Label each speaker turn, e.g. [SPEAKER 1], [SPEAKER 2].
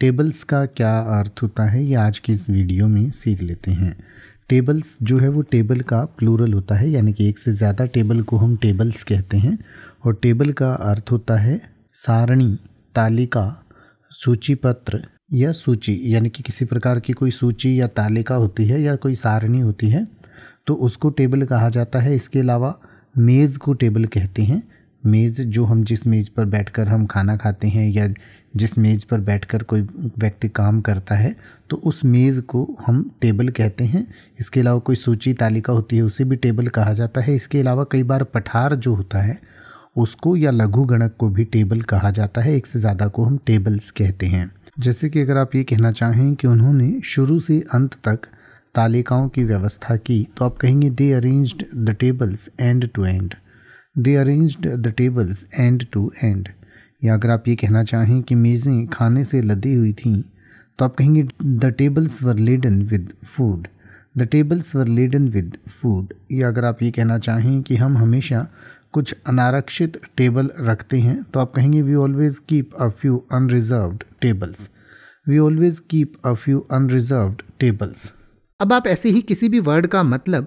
[SPEAKER 1] tables का क्या अर्थ होता है ये आज की इस वीडियो में सीख लेते हैं टेबल्स जो है वो टेबल का प्लूरल होता है यानी कि एक से ज़्यादा टेबल को हम टेबल्स कहते हैं और टेबल का अर्थ होता है सारणी तालिका सूचीपत्र या सूची यानी कि किसी प्रकार की कोई सूची या तालिका होती है या कोई सारणी होती है तो उसको टेबल कहा जाता है इसके अलावा मेज़ को टेबल कहते हैं मेज़ जो हम जिस मेज़ पर बैठकर हम खाना खाते हैं या जिस मेज़ पर बैठकर कोई व्यक्ति काम करता है तो उस मेज़ को हम टेबल कहते हैं इसके अलावा कोई सूची तालिका होती है उसे भी टेबल कहा जाता है इसके अलावा कई बार पठार जो होता है उसको या लघु गणक को भी टेबल कहा जाता है एक से ज़्यादा को हम टेबल्स कहते हैं जैसे कि अगर आप ये कहना चाहें कि उन्होंने शुरू से अंत तक तालिकाओं की व्यवस्था की तो आप कहेंगे they arranged the tables end to end they arrange the tables end to end या अगर आप ये कहना चाहें कि मेज़ें खाने से लदी हुई थीं तो आप कहेंगे the tables were laden with food the tables were laden with food या अगर आप ये कहना चाहें कि हम हमेशा कुछ अनारक्षित टेबल रखते हैं तो आप कहेंगे we always keep a few unreserved tables we always keep a few unreserved tables अब आप ऐसे ही किसी भी वर्ड का मतलब